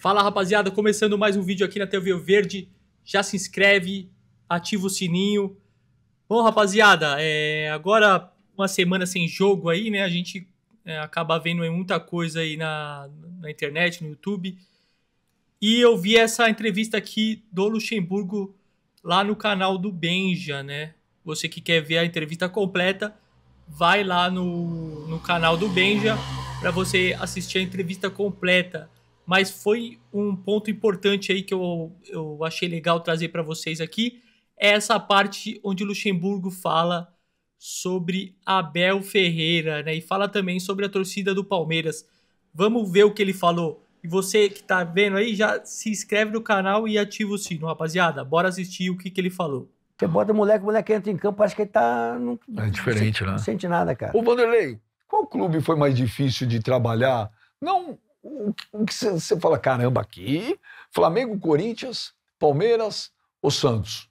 Fala rapaziada, começando mais um vídeo aqui na TV Verde. Já se inscreve, ativa o sininho. Bom, rapaziada, é... agora uma semana sem jogo aí, né? A gente é, acaba vendo muita coisa aí na, na internet, no YouTube. E eu vi essa entrevista aqui do Luxemburgo lá no canal do Benja, né? Você que quer ver a entrevista completa, vai lá no, no canal do Benja para você assistir a entrevista completa mas foi um ponto importante aí que eu, eu achei legal trazer para vocês aqui, é essa parte onde Luxemburgo fala sobre Abel Ferreira, né? E fala também sobre a torcida do Palmeiras. Vamos ver o que ele falou. E você que tá vendo aí, já se inscreve no canal e ativa o sino, rapaziada. Bora assistir o que, que ele falou. Você bota o moleque, o moleque entra em campo, acho que ele tá. Não, é diferente, não sente, né? Não sente nada, cara. Ô, Vanderlei, qual clube foi mais difícil de trabalhar? Não o que você fala, caramba, aqui, Flamengo, Corinthians, Palmeiras, o Santos,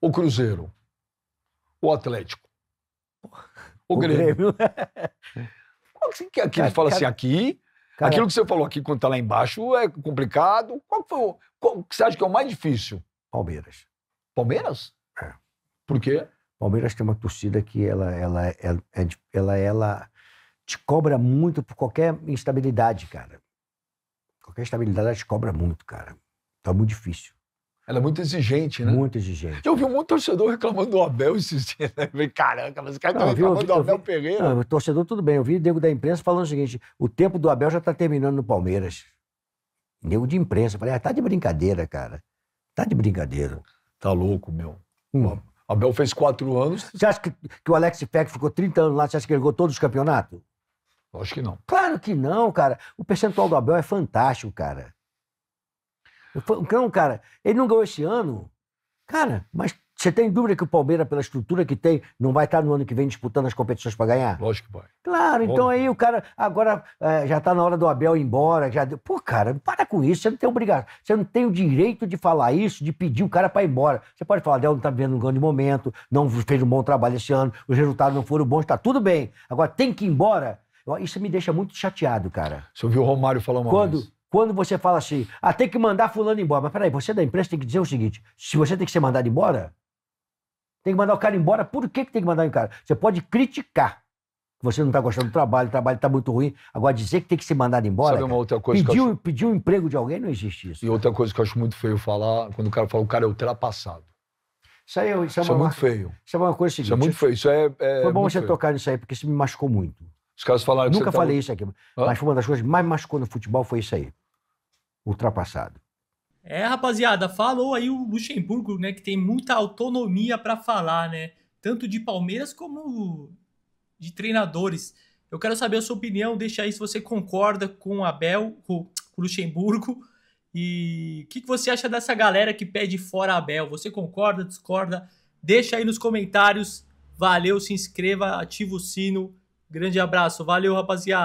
o Cruzeiro, o Atlético, o, o Grêmio. Grêmio. que você fala assim, aqui, cara, aquilo que você falou aqui quando tá lá embaixo é complicado. Qual que foi o qual, que você acha que é o mais difícil? Palmeiras. Palmeiras? É. Por quê? Palmeiras tem uma torcida que ela ela é, é, ela, ela, ela te cobra muito por qualquer instabilidade, cara. Qualquer instabilidade ela te cobra muito, cara. Então é muito difícil. Ela é muito exigente, né? Muito exigente. Eu vi um monte de torcedor reclamando do Abel esses dias. Né? caraca, mas o cara tá reclamando vi, do Abel vi, Pereira. Não, torcedor, tudo bem. Eu vi nego da imprensa falando o seguinte: o tempo do Abel já tá terminando no Palmeiras. Nego de imprensa. falei, ah, tá de brincadeira, cara. Tá de brincadeira. Tá louco, meu. Hum. Abel fez quatro anos. Você acha que, que o Alex Peck ficou 30 anos lá? Você acha que ele ganhou todos os campeonatos? Acho que não. Claro que não, cara. O percentual do Abel é fantástico, cara. Então, cara, ele não ganhou esse ano. Cara, mas você tem dúvida que o Palmeiras, pela estrutura que tem, não vai estar no ano que vem disputando as competições para ganhar? Lógico que vai. Claro, então aí o cara agora é, já está na hora do Abel ir embora. Já deu. Pô, cara, para com isso. Você não tem obrigação. Você não tem o direito de falar isso, de pedir o cara para ir embora. Você pode falar, Abel não está vivendo um grande momento, não fez um bom trabalho esse ano, os resultados não foram bons, está tudo bem. Agora tem que ir embora. Isso me deixa muito chateado, cara. Você ouviu o Romário falar uma Quando... Vez. Quando você fala assim, ah, tem que mandar fulano embora. Mas peraí, você da imprensa tem que dizer o seguinte: se você tem que ser mandado embora, tem que mandar o cara embora. Por que, que tem que mandar o cara? Você pode criticar que você não está gostando do trabalho, o trabalho está muito ruim. Agora, dizer que tem que ser mandado embora. Sabe uma cara? outra coisa pedir, que acho... pedir um emprego de alguém não existe isso. E cara. outra coisa que eu acho muito feio falar, quando o cara fala o cara é ultrapassado. Isso, aí, é isso, é, isso é, muito feio. Isso é uma coisa seguinte. Isso é muito feio. Isso é, é foi bom você feio. tocar nisso aí, porque isso me machucou muito. Os caras falaram que Nunca tá falei isso aqui, mas foi uma das coisas que mais machucou no futebol foi isso aí. Ultrapassado. É, rapaziada, falou aí o Luxemburgo, né, que tem muita autonomia para falar, né, tanto de Palmeiras como de treinadores. Eu quero saber a sua opinião, deixa aí se você concorda com o Abel, com o Luxemburgo, e o que, que você acha dessa galera que pede fora Abel? Você concorda, discorda? Deixa aí nos comentários. Valeu, se inscreva, ativa o sino Grande abraço, valeu, rapaziada.